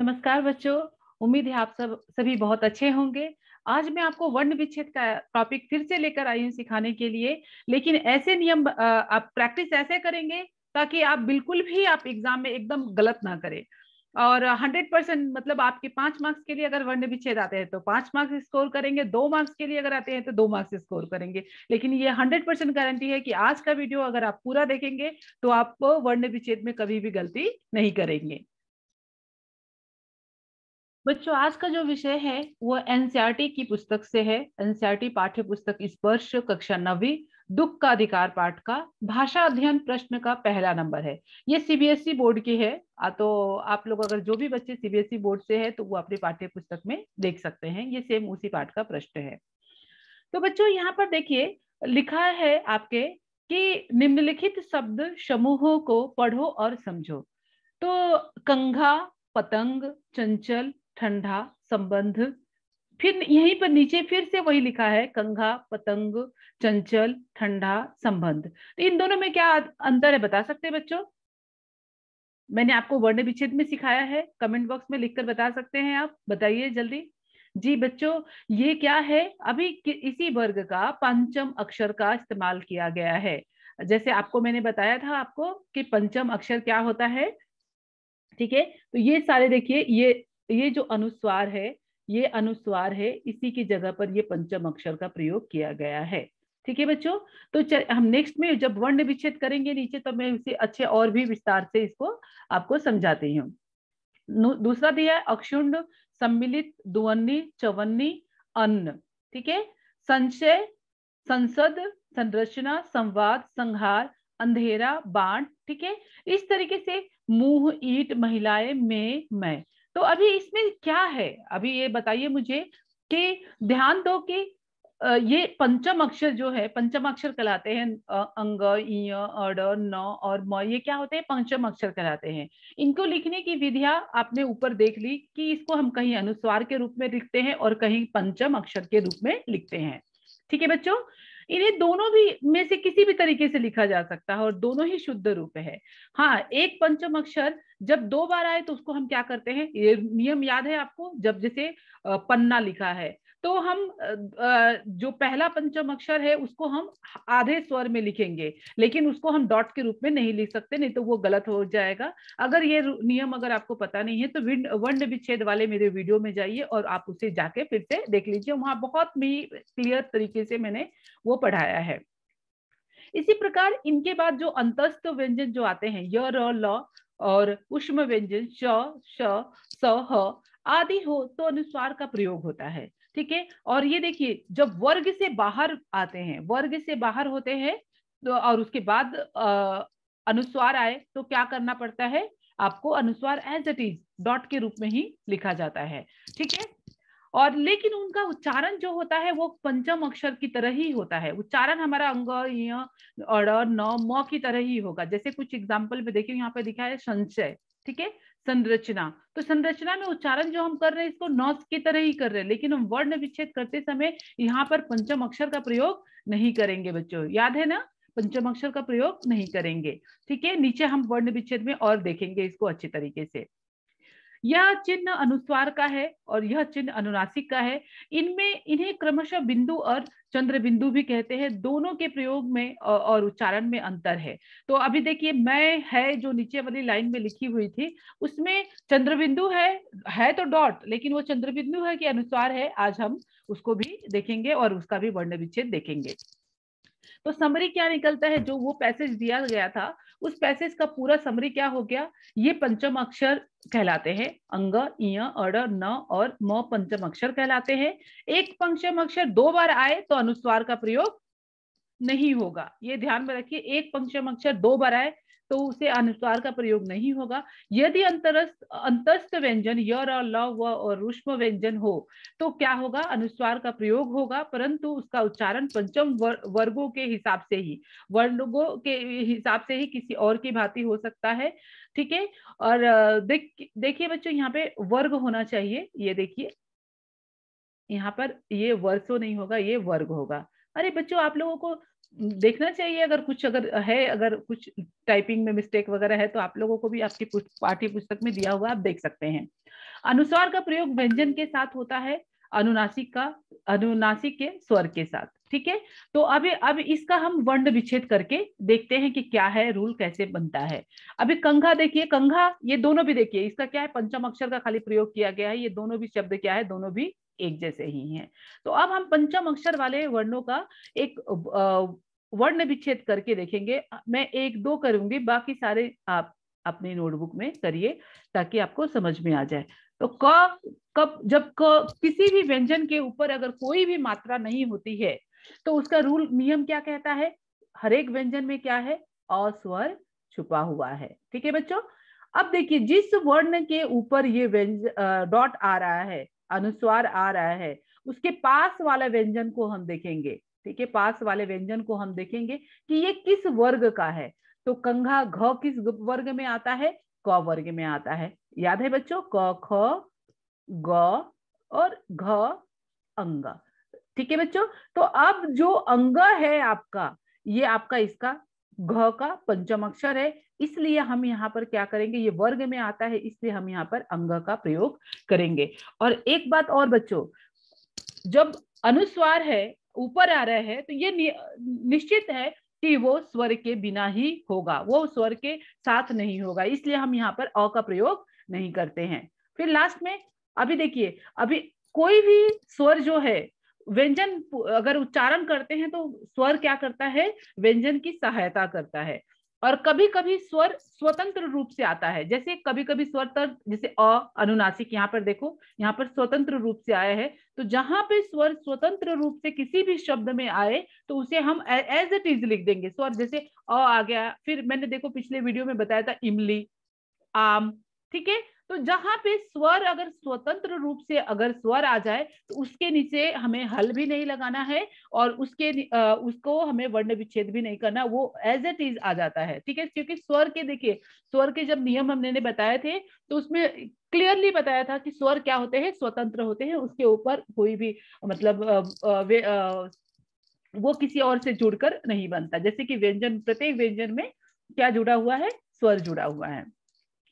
नमस्कार बच्चों उम्मीद है आप सब सभी बहुत अच्छे होंगे आज मैं आपको वर्ण विच्छेद का टॉपिक फिर से लेकर आई हूँ सिखाने के लिए लेकिन ऐसे नियम आप प्रैक्टिस ऐसे करेंगे ताकि आप बिल्कुल भी आप एग्जाम में एकदम गलत ना करें और हंड्रेड परसेंट मतलब आपके पांच मार्क्स के लिए अगर वर्ण विच्छेद आते हैं तो पांच मार्क्स स्कोर करेंगे दो मार्क्स के लिए अगर आते हैं तो दो मार्क्स स्कोर करेंगे लेकिन ये हंड्रेड परसेंट गारंटी है कि आज का वीडियो अगर आप पूरा देखेंगे तो आप वर्ण विच्छेद में कभी भी गलती नहीं करेंगे बच्चों आज का जो विषय है वो एनसीआरटी की पुस्तक से है एनसीआरटी पाठ्य पुस्तक इस वर्ष कक्षा नवी दुख का अधिकार पाठ का भाषा अध्ययन प्रश्न का पहला नंबर है ये सीबीएसई बोर्ड की है आ तो आप लोग अगर जो भी बच्चे सीबीएसई बोर्ड से है तो वो अपने पाठ्य पुस्तक में देख सकते हैं ये सेम उसी पाठ का प्रश्न है तो बच्चों यहाँ पर देखिए लिखा है आपके कि निम्नलिखित शब्द समूहों को पढ़ो और समझो तो कंघा पतंग चंचल ठंडा संबंध फिर यहीं पर नीचे फिर से वही लिखा है कंघा पतंग चंचल ठंडा संबंध तो इन दोनों में क्या अंतर है बता सकते हैं बच्चों मैंने आपको वर्ण विच्छेद में सिखाया है कमेंट बॉक्स में लिखकर बता सकते हैं आप बताइए जल्दी जी बच्चों ये क्या है अभी इसी वर्ग का पंचम अक्षर का इस्तेमाल किया गया है जैसे आपको मैंने बताया था आपको कि पंचम अक्षर क्या होता है ठीक है तो ये सारे देखिए ये ये जो अनुस्वार है ये अनुस्वार है इसी की जगह पर ये पंचम अक्षर का प्रयोग किया गया है ठीक है बच्चों तो हम नेक्स्ट में जब वर्ण विच्छेद करेंगे नीचे तो मैं इसे अच्छे और भी विस्तार से इसको आपको समझाती हूँ दूसरा दिया है अक्षुण्ड सम्मिलित दुवन्नी चवन्नी अन्न ठीक है संशय संसद संरचना संवाद संहार अंधेरा बाण ठीक है इस तरीके से मुंह ईट महिलाएं में मैं तो अभी इसमें क्या है अभी ये बताइए मुझे कि ध्यान दो कि ये पंचम अक्षर जो है पंचम अक्षर कहलाते हैं अंग इय अड न और म ये क्या होते हैं पंचम अक्षर कहलाते हैं इनको लिखने की विधिया आपने ऊपर देख ली कि इसको हम कहीं अनुस्वार के रूप में लिखते हैं और कहीं पंचम अक्षर के रूप में लिखते हैं ठीक है बच्चों इन्हें दोनों भी में से किसी भी तरीके से लिखा जा सकता है और दोनों ही शुद्ध रूप है हाँ एक पंचम अक्षर जब दो बार आए तो उसको हम क्या करते हैं ये नियम याद है आपको जब जैसे पन्ना लिखा है तो हम जो पहला पंचम अक्षर है उसको हम आधे स्वर में लिखेंगे लेकिन उसको हम डॉट के रूप में नहीं लिख सकते नहीं तो वो गलत हो जाएगा अगर ये नियम अगर आपको पता नहीं है तो वर्ण विच्छेद वाले मेरे वीडियो में जाइए और आप उसे जाके फिर से देख लीजिए वहां बहुत ही क्लियर तरीके से मैंने वो पढ़ाया है इसी प्रकार इनके बाद जो अंतस्थ व्यंजन जो आते हैं य ल और उष्म व्यंजन श श स ह आदि हो तो अनुस्वार का प्रयोग होता है ठीक है और ये देखिए जब वर्ग से बाहर आते हैं वर्ग से बाहर होते हैं तो और उसके बाद अनुस्वार आए तो क्या करना पड़ता है आपको अनुस्वार एज इट इज डॉट के रूप में ही लिखा जाता है ठीक है और लेकिन उनका उच्चारण जो होता है वो पंचम अक्षर की तरह ही होता है उच्चारण हमारा अंग और न म की तरह ही होगा जैसे कुछ एग्जाम्पल में देखिए यहाँ पे दिखा है संचय ठीक है संरचना तो संरचना में उच्चारण जो हम कर रहे हैं इसको नॉस की तरह ही कर रहे हैं लेकिन हम वर्ण विच्छेद करते समय यहाँ पर पंचम अक्षर का प्रयोग नहीं करेंगे बच्चों याद है ना पंचम अक्षर का प्रयोग नहीं करेंगे ठीक है नीचे हम वर्ण विच्छेद में और देखेंगे इसको अच्छे तरीके से यह चिन्ह अनुस्वार का है और यह चिन्ह अनुनासिक का है इनमें इन्हें क्रमशः बिंदु और चंद्र बिंदु भी कहते हैं दोनों के प्रयोग में और उच्चारण में अंतर है तो अभी देखिए मैं है जो नीचे वाली लाइन में लिखी हुई थी उसमें चंद्र बिंदु है है तो डॉट लेकिन वो चंद्र बिंदु है कि अनुस्वार है आज हम उसको भी देखेंगे और उसका भी वर्ण विच्छेद देखेंगे तो समरी क्या निकलता है जो वो पैसेज दिया गया था उस पैसेज का पूरा समरी क्या हो गया ये पंचम अक्षर कहलाते हैं अंग इय अड़ न और म पंचम अक्षर कहलाते हैं एक पंचम अक्षर दो बार आए तो अनुस्वार का प्रयोग नहीं होगा ये ध्यान में रखिए एक पंचम अक्षर दो बार आए तो उसे अनुस्वार का प्रयोग नहीं होगा यदि अंतस्थ व्यंजन यर और लव व और रूष्म व्यंजन हो तो क्या होगा अनुस्वार का प्रयोग होगा परंतु उसका उच्चारण पंचम वर्गो वर्गों के हिसाब से ही वर्णों के हिसाब से ही किसी और की भांति हो सकता है ठीक है और देख देखिए बच्चों यहाँ पे वर्ग होना चाहिए ये देखिए यहाँ पर ये वर्षो नहीं होगा ये वर्ग होगा अरे बच्चों आप लोगों को देखना चाहिए अगर कुछ अगर है अगर कुछ टाइपिंग में मिस्टेक वगैरह है तो आप लोगों को भी आपकी पाठ्य पुस्तक में दिया हुआ आप देख सकते हैं अनुस्वार का प्रयोग व्यंजन के साथ होता है अनुनासिक का अनुनासिक के स्वर के साथ ठीक है तो अभी अब इसका हम वर्ण विच्छेद करके देखते हैं कि क्या है रूल कैसे बनता है अभी कंघा देखिए कंघा ये दोनों भी देखिए इसका क्या है पंचम अक्षर का खाली प्रयोग किया गया है ये दोनों भी शब्द क्या है दोनों भी एक जैसे ही हैं तो अब हम पंचम अक्षर वाले वर्णों का एक वर्ण विच्छेद करके देखेंगे मैं एक दो करूंगी बाकी सारे आप अपने नोटबुक में करिए ताकि आपको समझ में आ जाए तो क कब जब क किसी भी व्यंजन के ऊपर अगर कोई भी मात्रा नहीं होती है तो उसका रूल नियम क्या कहता है हरेक व्यंजन में क्या है अस्वर छुपा हुआ है ठीक है बच्चों अब देखिए जिस वर्ण के ऊपर ये व्यंजन डॉट आ रहा है अनुस्वार आ रहा है उसके पास वाला व्यंजन को हम देखेंगे ठीक है पास वाले व्यंजन को हम देखेंगे कि ये किस वर्ग का है तो कंघा घ किस वर्ग में आता है क वर्ग में आता है याद है बच्चों क ख ग और घ अंग ठीक है बच्चों तो अब जो अंग है आपका ये आपका इसका घ का पंचम अक्षर है इसलिए हम यहाँ पर क्या करेंगे ये वर्ग में आता है इसलिए हम यहाँ पर अंग का प्रयोग करेंगे और एक बात और बच्चों जब अनुस्वार है ऊपर आ रहे हैं तो ये नि, निश्चित है कि वो स्वर के बिना ही होगा वो स्वर के साथ नहीं होगा इसलिए हम यहाँ पर अ का प्रयोग नहीं करते हैं फिर लास्ट में अभी देखिए अभी कोई भी स्वर जो है व्यंजन अगर उच्चारण करते हैं तो स्वर क्या करता है व्यंजन की सहायता करता है और कभी कभी स्वर स्वतंत्र रूप से आता है जैसे कभी कभी स्वर तर जैसे अ अनुनासिक यहाँ पर देखो यहाँ पर स्वतंत्र रूप से आया है तो जहां पे स्वर स्वतंत्र रूप से किसी भी शब्द में आए तो उसे हम एज इट इज लिख देंगे स्वर जैसे अ आ गया फिर मैंने देखो पिछले वीडियो में बताया था इमली आम ठीक है तो जहां पे स्वर अगर स्वतंत्र रूप से अगर स्वर आ जाए तो उसके नीचे हमें हल भी नहीं लगाना है और उसके आ, उसको हमें वर्ण विच्छेद भी नहीं करना वो एज एट इज आ जाता है ठीक है क्योंकि स्वर के देखिए स्वर के जब नियम हमने ने बताए थे तो उसमें क्लियरली बताया था कि स्वर क्या होते हैं स्वतंत्र होते हैं उसके ऊपर कोई भी मतलब वे वो किसी और से जुड़कर नहीं बनता जैसे कि व्यंजन प्रत्येक व्यंजन में क्या जुड़ा हुआ है स्वर जुड़ा हुआ है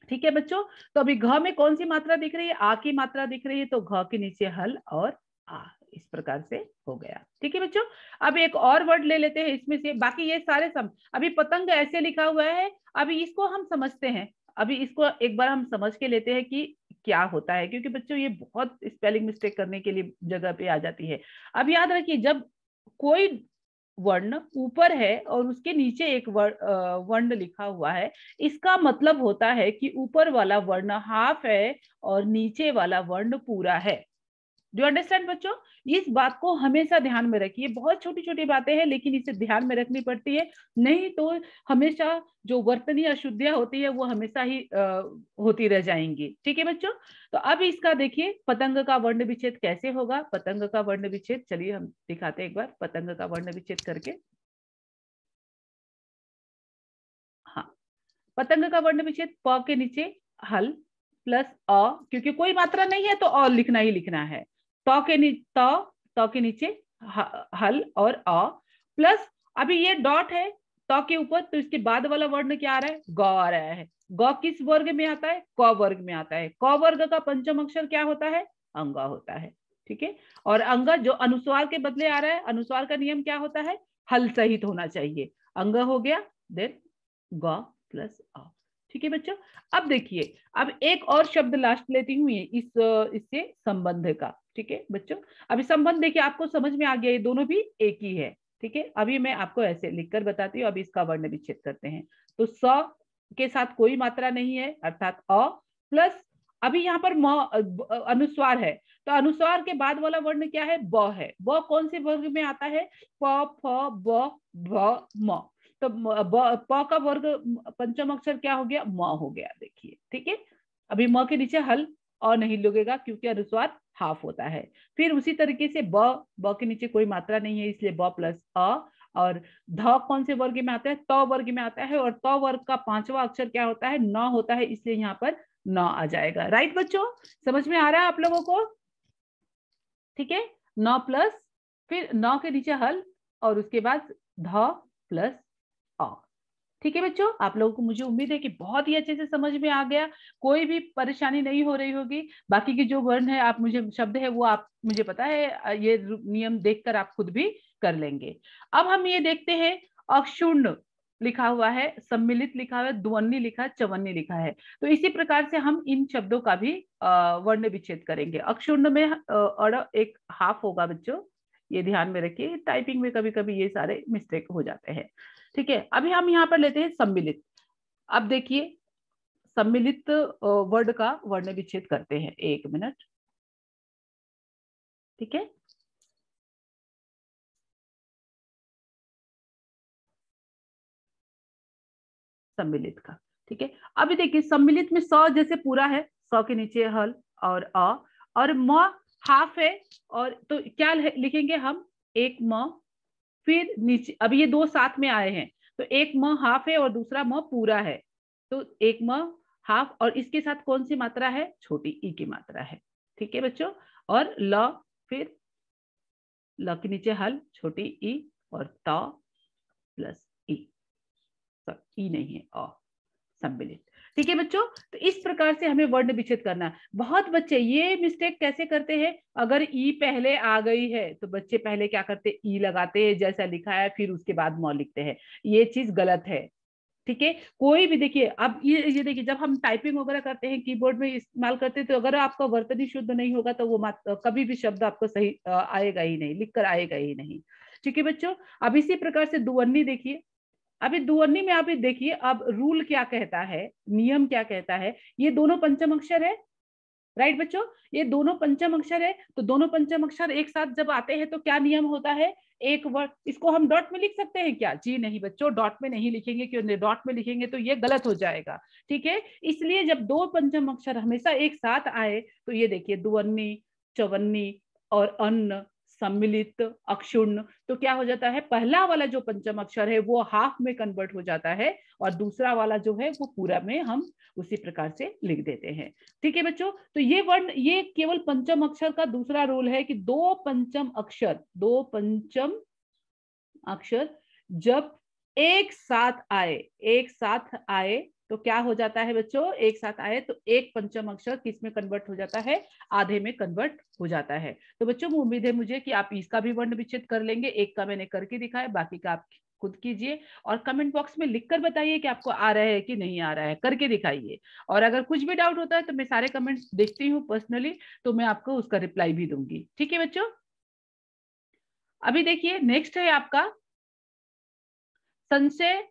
ठीक है बच्चों तो अभी घ में कौन सी मात्रा दिख रही है आ की मात्रा दिख रही है तो घ के नीचे हल और आ इस प्रकार से हो गया ठीक है बच्चों अब एक और वर्ड ले लेते हैं इसमें से बाकी ये सारे सम अभी पतंग ऐसे लिखा हुआ है अभी इसको हम समझते हैं अभी इसको एक बार हम समझ के लेते हैं कि क्या होता है क्योंकि बच्चों ये बहुत स्पेलिंग मिस्टेक करने के लिए जगह पे आ जाती है अब याद रखिए जब कोई वर्ण ऊपर है और उसके नीचे एक वर्ण लिखा हुआ है इसका मतलब होता है कि ऊपर वाला वर्ण हाफ है और नीचे वाला वर्ण पूरा है डू अंडरस्टैंड बच्चों इस बात को हमेशा ध्यान में रखिए बहुत छोटी छोटी बातें हैं लेकिन इसे ध्यान में रखनी पड़ती है नहीं तो हमेशा जो वर्तनीय अशुद्धियां होती है वो हमेशा ही आ, होती रह जाएंगी ठीक है बच्चों तो अब इसका देखिए पतंग का वर्ण विच्छेद कैसे होगा पतंग का वर्ण विच्छेद चलिए हम दिखाते हैं एक बार पतंग का वर्ण विच्छेद करके हाँ पतंग का वर्ण विच्छेद प के नीचे हल प्लस अ क्योंकि कोई मात्रा नहीं है तो अ लिखना ही लिखना है त तो तो, तो के नीचे त के नीचे हल और अ प्लस अभी ये डॉट है त के ऊपर तो इसके बाद वाला वर्ण क्या आ रहा है ग आ रहा है ग किस वर्ग में आता है क वर्ग में आता है क वर्ग का पंचम अक्षर क्या होता है अंग होता है ठीक है और अंग जो अनुस्वार के बदले आ रहा है अनुस्वार का नियम क्या होता है हल सहित होना चाहिए अंग हो गया देन ग प्लस अ ठीक है बच्चों अब देखिए अब एक और शब्द लास्ट लेती हूँ इस इससे संबंध का ठीक है बच्चों अभी संबंध देखिए आपको समझ में आ गया ये दोनों भी एक ही है ठीक है अभी मैं आपको ऐसे लिखकर बताती हूँ अभी इसका वर्ण विच्छेद करते हैं तो स के साथ कोई मात्रा नहीं है अर्थात अ प्लस अभी यहाँ पर म अनुस्वार है तो अनुस्वार के बाद वाला वर्ण क्या है ब है ब कौन से वर्ग में आता है प फ ब म तो प का वर्ग पंचम अक्षर क्या हो गया म हो गया देखिए ठीक है अभी म के नीचे हल और नहीं लगेगा क्योंकि अनुस्वार हाफ होता है फिर उसी तरीके से ब ब के नीचे कोई मात्रा नहीं है इसलिए ब प्लस अ और ध कौन से वर्ग में आता है त वर्ग में आता है और त वर्ग का पांचवा अक्षर क्या होता है न होता है इसलिए यहाँ पर न आ जाएगा राइट बच्चों समझ में आ रहा है आप लोगों को ठीक है न प्लस फिर नौ के नीचे हल और उसके बाद ध प्लस ठीक है बच्चों आप लोगों को मुझे उम्मीद है कि बहुत ही अच्छे से समझ में आ गया कोई भी परेशानी नहीं हो रही होगी बाकी के जो वर्ण है आप मुझे शब्द है वो आप मुझे पता है ये नियम देखकर आप खुद भी कर लेंगे अब हम ये देखते हैं अक्षुण लिखा हुआ है सम्मिलित लिखा हुआ है द्वन्नी लिखा है चवन्नी लिखा है तो इसी प्रकार से हम इन शब्दों का भी वर्ण विच्छेद करेंगे अक्षुण में अड़ एक हाफ होगा बच्चों ये ध्यान में रखिए टाइपिंग में कभी कभी ये सारे मिस्टेक हो जाते हैं ठीक है अभी हम यहाँ पर लेते हैं सम्मिलित अब देखिए सम्मिलित वर्ड का वर्ण विच्छेद करते हैं एक मिनट ठीक है सम्मिलित का ठीक है अभी देखिए सम्मिलित में सौ जैसे पूरा है सौ के नीचे हल और अ और म हाफ है और तो क्या लिखेंगे हम एक म फिर नीचे अब ये दो साथ में आए हैं तो एक म हाफ है और दूसरा म पूरा है तो एक म हाफ और इसके साथ कौन सी मात्रा है छोटी ई की मात्रा है ठीक है बच्चों और ल फिर ल के नीचे हल छोटी ई और त प्लस ई सॉरी ई नहीं है अ सम्मिलित ठीक है बच्चों तो इस प्रकार से हमें वर्ण विच्छेद करना बहुत बच्चे ये मिस्टेक कैसे करते हैं अगर ई e पहले आ गई है तो बच्चे पहले क्या करते ई e लगाते हैं जैसा लिखा है फिर उसके बाद मौ लिखते हैं ये चीज गलत है ठीक है कोई भी देखिए अब ये ये देखिए जब हम टाइपिंग वगैरह करते हैं कीबोर्ड में इस्तेमाल करते हैं तो अगर आपका वर्तनी शुद्ध नहीं होगा तो वो कभी भी शब्द आपको सही आएगा ही नहीं लिखकर आएगा ही नहीं ठीक है बच्चों अब इसी प्रकार से दुवन्नी देखिए अभी दुवर्णी में आप देखिए अब रूल क्या कहता है नियम क्या कहता है ये दोनों पंचम अक्षर है राइट बच्चों ये दोनों पंचम अक्षर है तो दोनों पंचम अक्षर एक साथ जब आते हैं तो क्या नियम होता है एक वर्ड इसको हम डॉट में लिख सकते हैं क्या जी नहीं बच्चों डॉट में नहीं लिखेंगे क्यों डॉट में लिखेंगे तो ये गलत हो जाएगा ठीक है इसलिए जब दो पंचम अक्षर हमेशा एक साथ आए तो ये देखिए दुवन्नी चवन्नी और अन्न सम्मिलित अक्षुण तो क्या हो जाता है पहला वाला जो पंचम अक्षर है वो हाफ में कन्वर्ट हो जाता है और दूसरा वाला जो है वो पूरा में हम उसी प्रकार से लिख देते हैं ठीक है बच्चों तो ये वर्ण ये केवल पंचम अक्षर का दूसरा रोल है कि दो पंचम अक्षर दो पंचम अक्षर जब एक साथ आए एक साथ आए तो क्या हो जाता है बच्चों एक साथ आए तो एक पंचम अक्षर किस में कन्वर्ट हो जाता है आधे में कन्वर्ट हो जाता है तो बच्चों उम्मीद है मुझे कि आप इसका भी वर्ण विच्छेद कर लेंगे एक का मैंने करके दिखाया बाकी का आप खुद कीजिए और कमेंट बॉक्स में लिखकर बताइए कि आपको आ रहा है कि नहीं आ रहा है करके दिखाइए और अगर कुछ भी डाउट होता है तो मैं सारे कमेंट्स देखती हूँ पर्सनली तो मैं आपको उसका रिप्लाई भी दूंगी ठीक है बच्चों अभी देखिए नेक्स्ट है आपका संशय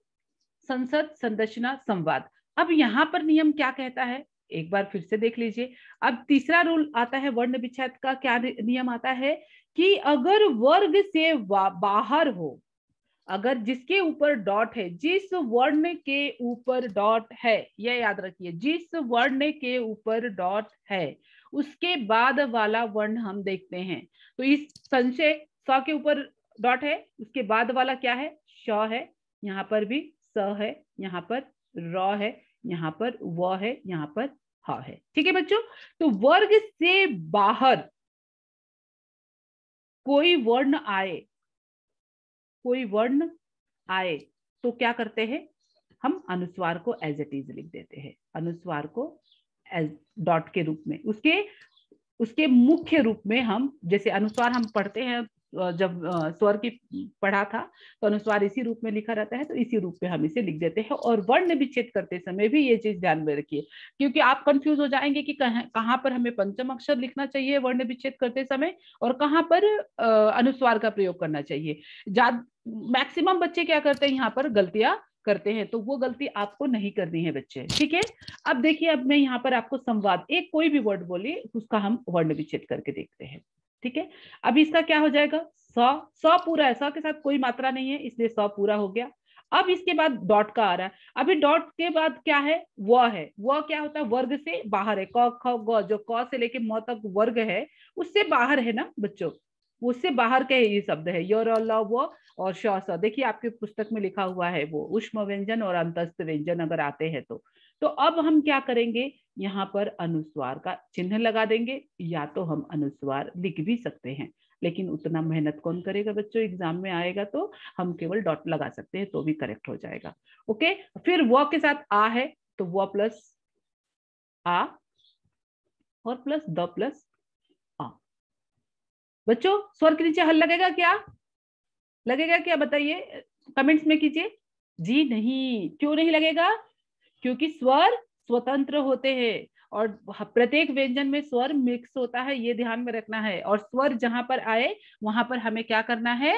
संसद संरचना संवाद अब यहाँ पर नियम क्या कहता है एक बार फिर से देख लीजिए अब तीसरा रूल आता है वर्ण विच्छेद का क्या नियम आता है कि अगर वर्ग से बाहर हो अगर जिसके ऊपर डॉट है जिस वर्ण के ऊपर डॉट है यह याद रखिए जिस वर्ण के ऊपर डॉट है उसके बाद वाला वर्ण हम देखते हैं तो इस संशय स के ऊपर डॉट है उसके बाद वाला क्या है श है यहाँ पर भी स है यहाँ पर र है यहाँ पर व है यहाँ पर ह है ठीक है बच्चों तो वर्ग से बाहर कोई वर्ण आए कोई वर्ण आए तो क्या करते हैं हम अनुस्वार को एज इट इज लिख देते हैं अनुस्वार को एज डॉट के रूप में उसके उसके मुख्य रूप में हम जैसे अनुस्वार हम पढ़ते हैं जब स्वर की पढ़ा था तो अनुस्वार इसी रूप में लिखा रहता है तो इसी रूप में हम इसे लिख देते हैं और वर्ण विच्छेद करते समय भी ये चीज ध्यान में रखिए क्योंकि आप कंफ्यूज हो जाएंगे कि कहाँ पर हमें पंचम अक्षर लिखना चाहिए वर्ण विच्छेद करते समय और कहाँ पर अनुस्वार का प्रयोग करना चाहिए मैक्सिमम बच्चे क्या करते हैं यहाँ पर गलतियां करते हैं तो वो गलती आपको नहीं करनी है बच्चे ठीक है अब देखिए अब मैं यहाँ पर आपको संवाद एक कोई भी वर्ड बोली उसका हम वर्ण विच्छेद करके देखते हैं ठीक है अब इसका क्या हो जाएगा सौ सौ पूरा है सौ के साथ कोई मात्रा नहीं है इसलिए सौ पूरा हो गया अब इसके बाद डॉट का आ रहा है अभी डॉट के बाद क्या है व है व क्या होता है वर्ग से बाहर है क ख ग जो क से लेके म तक वर्ग है उससे बाहर है ना बच्चों उससे बाहर के ये शब्द है योर व और श देखिए आपके पुस्तक में लिखा हुआ है वो उष्म व्यंजन और अंतस्थ व्यंजन अगर आते हैं तो तो अब हम क्या करेंगे यहाँ पर अनुस्वार का चिन्ह लगा देंगे या तो हम अनुस्वार लिख भी सकते हैं लेकिन उतना मेहनत कौन करेगा बच्चों एग्जाम में आएगा तो हम केवल डॉट लगा सकते हैं तो भी करेक्ट हो जाएगा ओके फिर व के साथ आ है तो व प्लस आ और प्लस द प्लस आ बच्चों स्वर के नीचे हल लगेगा क्या लगेगा क्या बताइए कमेंट्स में कीजिए जी नहीं क्यों नहीं लगेगा क्योंकि स्वर स्वतंत्र होते हैं और प्रत्येक व्यंजन में स्वर मिक्स होता है ये ध्यान में रखना है और स्वर जहां पर आए वहां पर हमें क्या करना है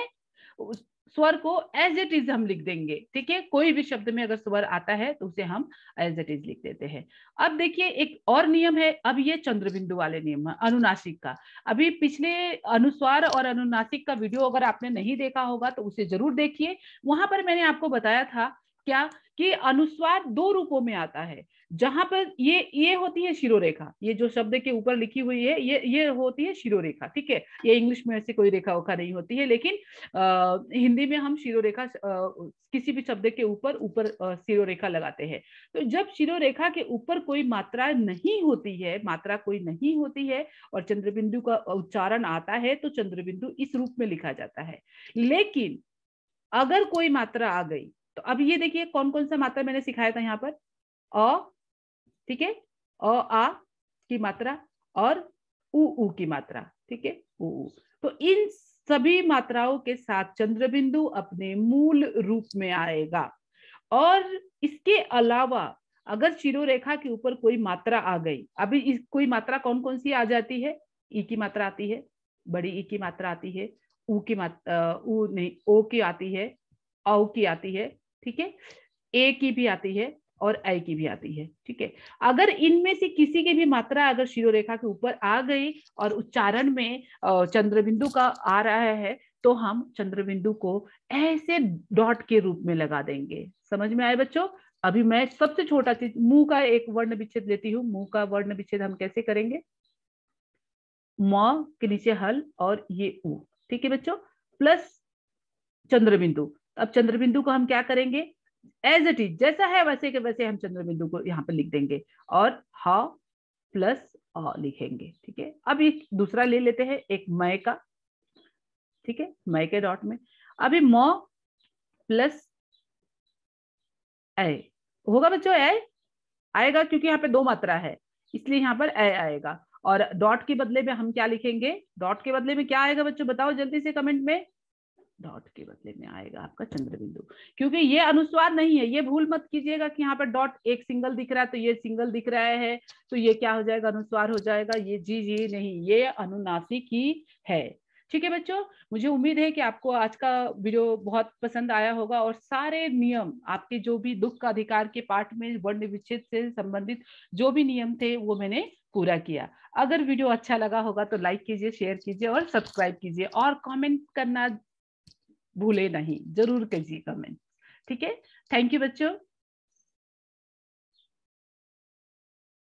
स्वर को एज इट इज हम लिख देंगे ठीक है कोई भी शब्द में अगर स्वर आता है तो उसे हम एज इट इज लिख देते हैं अब देखिए एक और नियम है अब ये चंद्रबिंदु वाले नियम है अनुनासिक का अभी पिछले अनुस्वार और अनुनासिक का वीडियो अगर आपने नहीं देखा होगा तो उसे जरूर देखिए वहां पर मैंने आपको बताया था क्या कि अनुस्वार दो रूपों में आता है जहां पर ये ये होती है शिरोरेखा ये जो शब्द के ऊपर लिखी हुई है ये ये होती है शिरोरेखा ठीक है ये इंग्लिश में ऐसे कोई रेखा ओखा नहीं होती है लेकिन आ, हिंदी में हम शिरोरेखा किसी भी शब्द के ऊपर ऊपर शिरोरेखा लगाते हैं तो जब शिरोरेखा के ऊपर कोई मात्रा नहीं होती है मात्रा कोई नहीं होती है और चंद्रबिंदु का उच्चारण आता है तो चंद्रबिंदु इस रूप में लिखा जाता है लेकिन अगर कोई मात्रा आ गई तो अब ये देखिए कौन कौन सा मात्रा मैंने सिखाया था यहाँ पर अ ठीक है अ आ की मात्रा और उ की मात्रा ठीक है उ ऊ तो इन सभी मात्राओं के साथ चंद्र बिंदु अपने मूल रूप में आएगा और इसके अलावा अगर शिरो रेखा के ऊपर कोई मात्रा आ गई अभी इस कोई मात्रा कौन कौन सी आ जाती है ई की मात्रा आती है बड़ी ई की मात्रा आती है ऊ की मात्रा ऊ नहीं ओ की आती है औ की आती है ठीक है ए की भी आती है और आई की भी आती है ठीक है अगर इनमें से किसी की भी मात्रा अगर शिरोरेखा के ऊपर आ गई और उच्चारण में चंद्रबिंदु का आ रहा है तो हम चंद्रबिंदु को ऐसे डॉट के रूप में लगा देंगे समझ में आए बच्चों अभी मैं सबसे छोटा चीज मुंह का एक वर्ण विच्छेद लेती हूँ मुंह का वर्ण विच्छेद हम कैसे करेंगे म के नीचे हल और ये ऊ ठीक है बच्चों प्लस चंद्रबिंदु अब चंद्रबिंदु को हम क्या करेंगे एज इट इज जैसा है वैसे के वैसे हम चंद्रबिंदु को यहाँ पर लिख देंगे और हाउ प्लस अ लिखेंगे ठीक है अब एक दूसरा ले लेते हैं एक मय का ठीक है मय के डॉट में अभी म प्लस ए होगा बच्चों ए आएगा क्योंकि यहाँ पे दो मात्रा है इसलिए यहाँ पर ए आएगा और डॉट के बदले में हम क्या लिखेंगे डॉट के बदले में क्या आएगा बच्चों बताओ जल्दी से कमेंट में डॉट के बदले में आएगा आपका चंद्रबिंदु क्योंकि ये अनुस्वार नहीं है ये भूल मत कीजिएगा कि यहाँ पर डॉट एक सिंगल दिख रहा है तो ये सिंगल दिख रहा है तो ये क्या हो जाएगा अनुस्वार हो जाएगा ये जी जी नहीं ये अनुनासिक ही है ठीक है बच्चों मुझे उम्मीद है कि आपको आज का वीडियो बहुत पसंद आया होगा और सारे नियम आपके जो भी दुख का अधिकार के पाठ में वर्ण विच्छेद से संबंधित जो भी नियम थे वो मैंने पूरा किया अगर वीडियो अच्छा लगा होगा तो लाइक कीजिए शेयर कीजिए और सब्सक्राइब कीजिए और कमेंट करना भूले नहीं जरूर कीजिए कमेंट ठीक है थैंक यू बच्चों